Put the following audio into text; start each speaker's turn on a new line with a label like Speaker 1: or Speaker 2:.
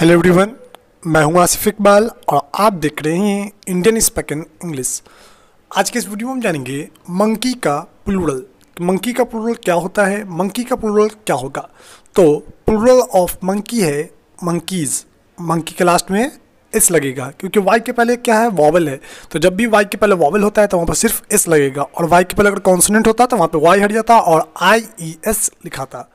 Speaker 1: hello everyone मैं हूं आसिफ इकबाल और आप देख रहे हैं इंडियन स्पेकन इंग्लिश आज के इस वीडियो में हम जानेंगे मंकी का प्लूरल मंकी का प्लूरल क्या होता है मंकी का प्लूरल क्या होगा तो प्लूरल ऑफ मंकी है मंकीज़ मंकी के लास्ट में एस लगेगा क्योंकि वाई के पहले क्या है वॉवल है तो जब भी वाई के पहले वॉवल होता है तो वहाँ पर सिर्फ एस लगेगा और वाई के पहले अगर कॉन्सोनेंट होता तो वहाँ पर वाई हट जाता और आई ई e एस लिखा था